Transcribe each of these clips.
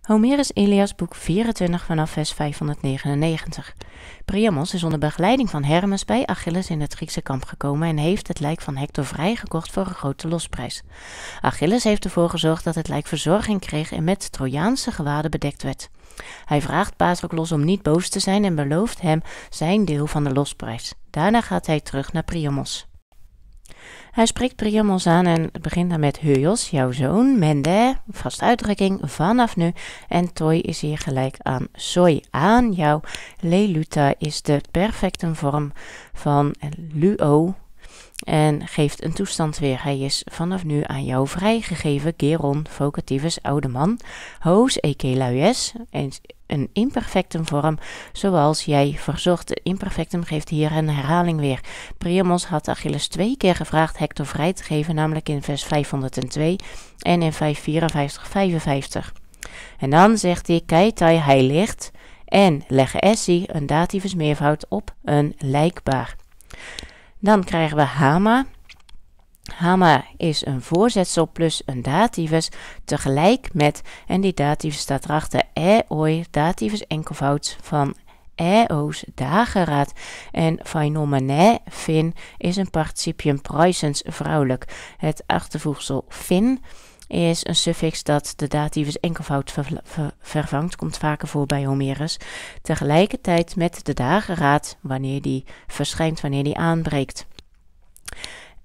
Homerus Ilias boek 24 vanaf vers 599. Priamos is onder begeleiding van Hermes bij Achilles in het Griekse kamp gekomen en heeft het lijk van Hector vrijgekocht voor een grote losprijs. Achilles heeft ervoor gezorgd dat het lijk verzorging kreeg en met Trojaanse gewaden bedekt werd. Hij vraagt Patroklos om niet boos te zijn en belooft hem zijn deel van de losprijs. Daarna gaat hij terug naar Priamos. Hij spreekt Priam aan en begint dan met Heuos, jouw zoon, Mende, Vaste uitdrukking, vanaf nu. En toi is hier gelijk aan soi, aan jou. Leluta is de perfecte vorm van luo, en geeft een toestand weer. Hij is vanaf nu aan jou vrijgegeven, Geron, vocativus, oude man, hoos, eke luies, een imperfectum vorm, zoals jij verzocht. Imperfectum geeft hier een herhaling weer. Priamos had Achilles twee keer gevraagd Hector vrij te geven, namelijk in vers 502 en in 554, 55. En dan zegt hij, keitai hij ligt, en legge essie, een dativus meervoud, op een lijkbaar. Dan krijgen we Hama. Hama is een voorzetsel plus een dativus tegelijk met, en die dativus staat erachter, eoi, dativus enkelvoud van eo's dageraad. En phenomenae fin is een participium praisens vrouwelijk. Het achtervoegsel fin is een suffix dat de dativus enkelvoud vervangt, komt vaker voor bij Homerus, tegelijkertijd met de dageraad wanneer die verschijnt, wanneer die aanbreekt.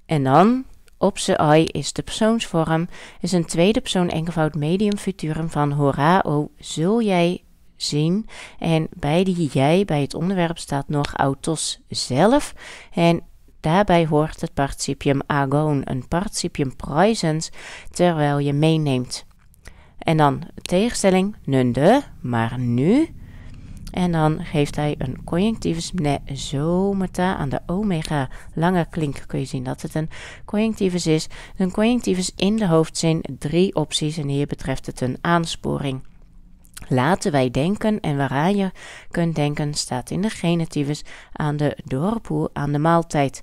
En dan, op ze ai is de persoonsvorm, is een tweede persoon enkelvoud medium futurum van horao, zul jij zien. En bij die jij, bij het onderwerp, staat nog autos zelf. En Daarbij hoort het participium agon, een participium praesens terwijl je meeneemt. En dan tegenstelling nunde, maar nu. En dan geeft hij een conjunctivus ne zometa aan de omega lange klink. Kun je zien dat het een conjunctivus is. Een conjunctivus in de hoofdzin, drie opties en hier betreft het een aansporing. Laten wij denken en waaraan je kunt denken staat in de genitivus aan de dorpoe, aan de maaltijd.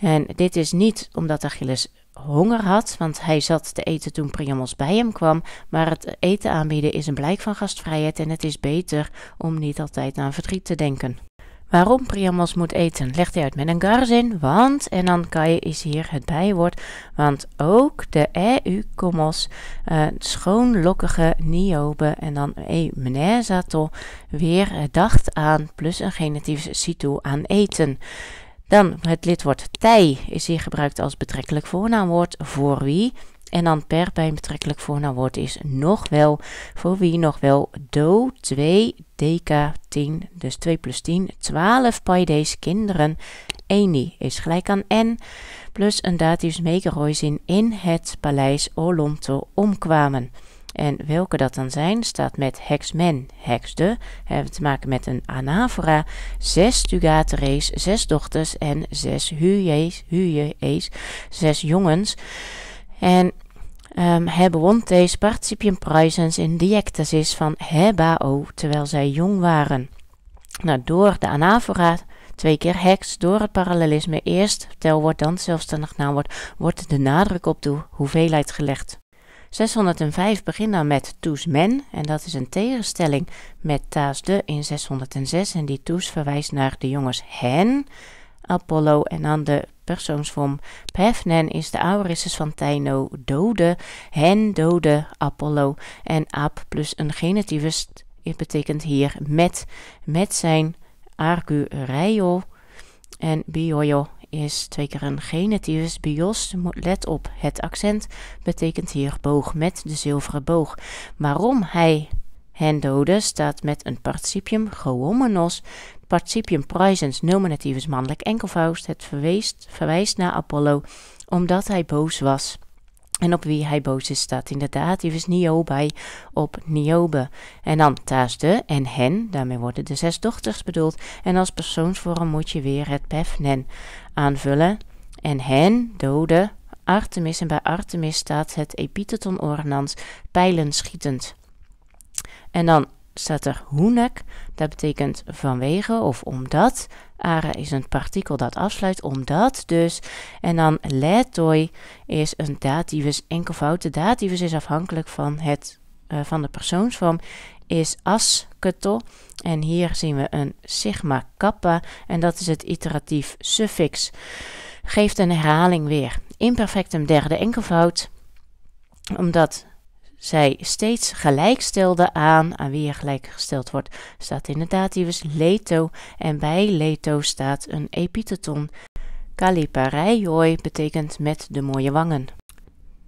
En dit is niet omdat Achilles honger had, want hij zat te eten toen Priamos bij hem kwam. Maar het eten aanbieden is een blijk van gastvrijheid en het is beter om niet altijd aan verdriet te denken waarom priamos moet eten, legt hij uit met een garzin, want, en dan kan je is hier het bijwoord, want ook de eukomos, uh, eh, schoonlokkige niobe, en dan e-menezato, weer dacht aan, plus een genitief situ aan eten. Dan het lidwoord tij is hier gebruikt als betrekkelijk voornaamwoord voor wie, en dan per pijn betrekkelijk voor nou woord is nog wel. Voor wie nog wel do 2 deka 10. Dus 2 plus 10. 12 paidees kinderen. Eni is gelijk aan n. Plus een dativus megaroisin in het paleis Olonto omkwamen. En welke dat dan zijn, staat met hexmen men, Hebben te maken met een anavora, zes tugateres, zes dochters en zes huyees, huyees, zes jongens. En um, hij bewon deze in diectasis van hebao, terwijl zij jong waren. Nou, door de anafora twee keer heks, door het parallelisme eerst telwoord, dan zelfstandig naamwoord, wordt de nadruk op de hoeveelheid gelegd. 605 begint dan met toes men en dat is een tegenstelling met taas de in 606 en die toes verwijst naar de jongens hen, Apollo en dan de persoonsvorm Pefnen is de Aurissus van Taino dode, hen dode Apollo en ap plus een genitivus betekent hier met, met zijn argureio en Bioyo is twee keer een genitivus bios. Let op, het accent betekent hier boog met de zilveren boog. Waarom hij hen dode staat met een participium gewomenos. Participium praesens nominativus mannelijk enkelvoud. Het verwijst, verwijst naar Apollo, omdat hij boos was. En op wie hij boos is staat in de dativus Niobai op Niobe. En dan taas de en hen, daarmee worden de zes dochters bedoeld. En als persoonsvorm moet je weer het pefnen aanvullen. En hen, dode, Artemis. En bij Artemis staat het epiteton ornans pijlen schietend. En dan staat er hoenek. Dat betekent vanwege of omdat. Are is een partikel dat afsluit, omdat dus. En dan letoi is een dativus enkelvoud. De dativus is afhankelijk van, het, eh, van de persoonsvorm, is asketo. En hier zien we een sigma kappa en dat is het iteratief suffix. Geeft een herhaling weer. Imperfectum derde enkelvoud, omdat zij steeds gelijk stelde aan aan wie er gelijkgesteld wordt, staat in de dativus leto en bij leto staat een epitheton. Kaliparaioi betekent met de mooie wangen.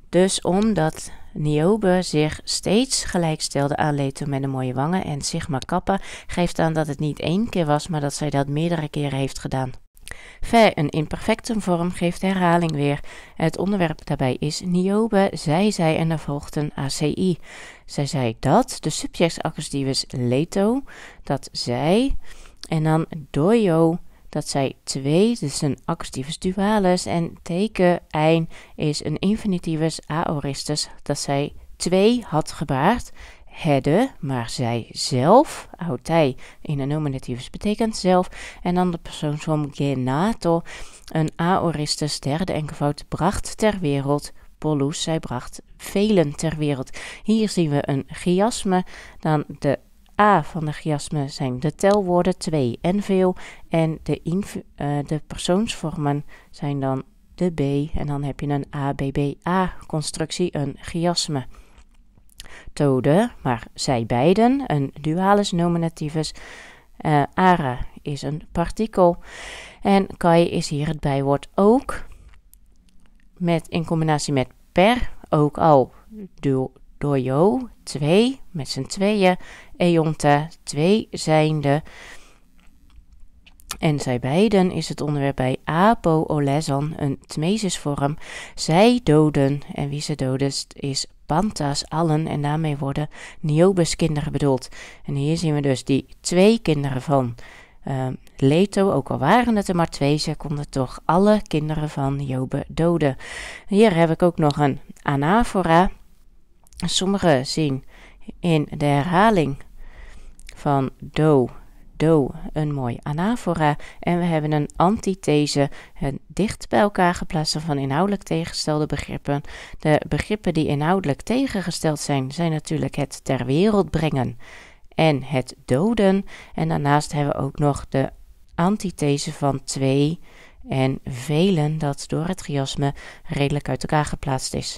Dus omdat Niobe zich steeds gelijk stelde aan Leto met de mooie wangen en Sigma Kappa geeft aan dat het niet één keer was, maar dat zij dat meerdere keren heeft gedaan. Fij een imperfecte vorm geeft de herhaling weer. Het onderwerp daarbij is Niobe, zij, zij en er volgt een ACI. Zij zei dat, de accusativus leto, dat zij. En dan dojo, dat zij twee, dus een accustivus dualis. En teken, ein, is een infinitivus aoristus, dat zij twee had gebaard hadden, maar zij zelf, autij oh, in de nominatief, betekent zelf, en dan de persoonsvorm genato, een aoriste derde enkelvoud bracht ter wereld, Polus zij bracht velen ter wereld. Hier zien we een chiasme, dan de A van de chiasme zijn de telwoorden 2 en veel, en de, eh, de persoonsvormen zijn dan de B, en dan heb je een ABBA-constructie, een chiasme. Tode, maar zij beiden, een dualis nominativus. Eh, ara is een partikel. En kai is hier het bijwoord ook. Met, in combinatie met per, ook al. Do, dojo, twee, met z'n tweeën. eonta, twee zijnde. En zij beiden is het onderwerp bij apo olesan, een tmesisvorm. Zij doden, en wie ze doden is Panta's allen en daarmee worden Niobes kinderen bedoeld. En hier zien we dus die twee kinderen van ehm, Leto, ook al waren het er maar twee, ze konden toch alle kinderen van Niobe doden. Hier heb ik ook nog een anafora. Sommigen zien in de herhaling van do do, een mooi anafora En we hebben een antithese een eh, dicht bij elkaar geplaatst van inhoudelijk tegengestelde begrippen. De begrippen die inhoudelijk tegengesteld zijn, zijn natuurlijk het ter wereld brengen en het doden. En daarnaast hebben we ook nog de antithese van twee en velen, dat door het chiasme redelijk uit elkaar geplaatst is.